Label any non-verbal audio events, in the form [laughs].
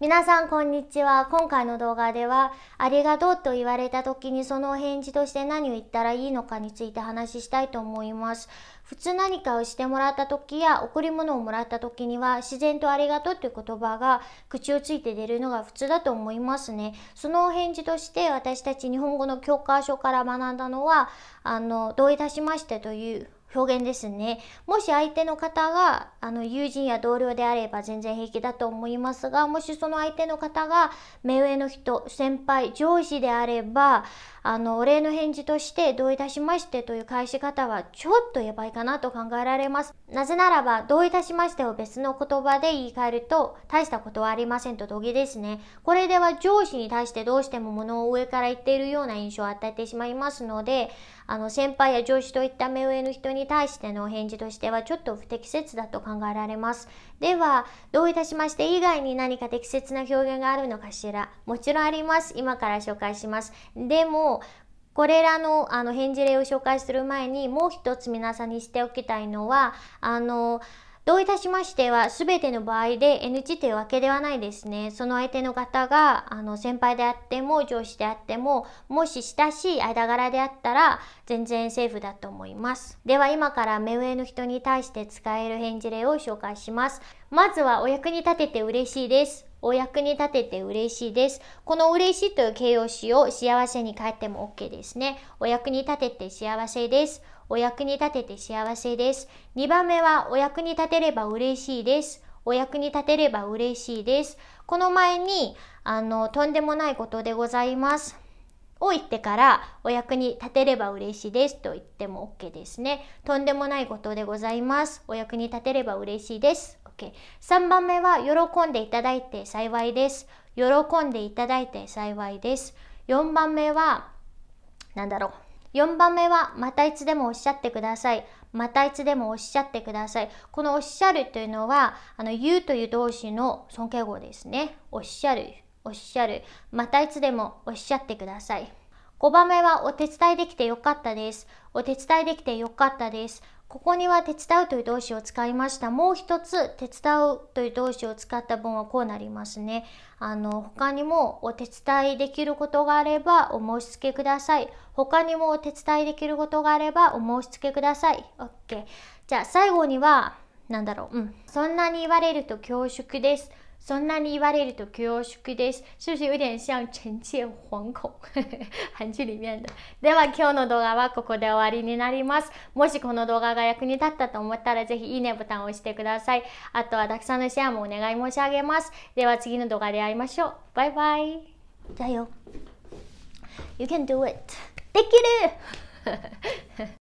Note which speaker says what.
Speaker 1: 皆さんこんにちは。今回の動画では、ありがとうと言われた時にその返事として何を言ったらいいのかについて話したいと思います。普通何かをしてもらった時や贈り物をもらった時には自然とありがとうという言葉が口をついて出るのが普通だと思いますね。その返事として私たち日本語の教科書から学んだのは、あの、どういたしましてという表現ですねもし相手の方があの友人や同僚であれば全然平気だと思いますがもしその相手の方が目上の人先輩上司であればあのお礼の返事として同意いたしましてという返し方はちょっとやばいかなと考えられますなぜならば同意いたしましてを別の言葉で言い換えると大したことはありませんと同義ですねこれでは上司に対してどうしても物を上から言っているような印象を与えてしまいますのであの先輩や上司といった目上の人に対してのお返事としてはちょっと不適切だと考えられます。では、どういたしまして以外に何か適切な表現があるのかしらもちろんあります。今から紹介します。でも、これらのあの返事例を紹介する前にもう一つ皆さんにしておきたいのは、あの、どういたしましては、すべての場合で NG というわけではないですね。その相手の方が、あの、先輩であっても、上司であっても、もし親しい間柄であったら、全然セーフだと思います。では、今から目上の人に対して使える返事例を紹介します。まずは、お役に立てて嬉しいです。お役に立てて嬉しいです。この嬉しいという形容詞を幸せに変えても OK ですね。お役に立てて幸せです。お役に立てて幸せです。2番目はお役に立てれば嬉しいです。お役に立てれば嬉しいです。この前に、あの、とんでもないことでございます。を言ってから、お役に立てれば嬉しいですと言っても OK ですね。とんでもないことでございます。お役に立てれば嬉しいです。OK。3番目は、喜んでいただいて幸いです。喜んでいただいて幸いです。4番目は、なんだろう。4番目は、またいつでもおっしゃってください。またいつでもおっしゃってください。このおっしゃるというのは、あの、言うという動詞の尊敬語ですね。おっしゃる、おっしゃる。またいつでもおっしゃってください。5番目は、お手伝いできてよかったです。お手伝いできてよかったです。ここには手伝うという動詞を使いました。もう一つ、手伝うという動詞を使った文はこうなりますね。あの、他にもお手伝いできることがあればお申し付けください。他にもお手伝いできることがあればお申し付けください。OK。じゃあ最後には、なんだろう。うん。そんなに言われると恐縮です。そんなに言われると恐縮です。是不是有点像臣妾惶恐韩剧里面的。では今日の動画はここで終わりになります。もしこの動画が役に立ったと思ったらぜひいいねボタンを押してください。あとはたくさんのシェアもお願い申し上げます。では次の動画で会いましょう。バイバイ。だよ。You can do it. [laughs] できる [laughs]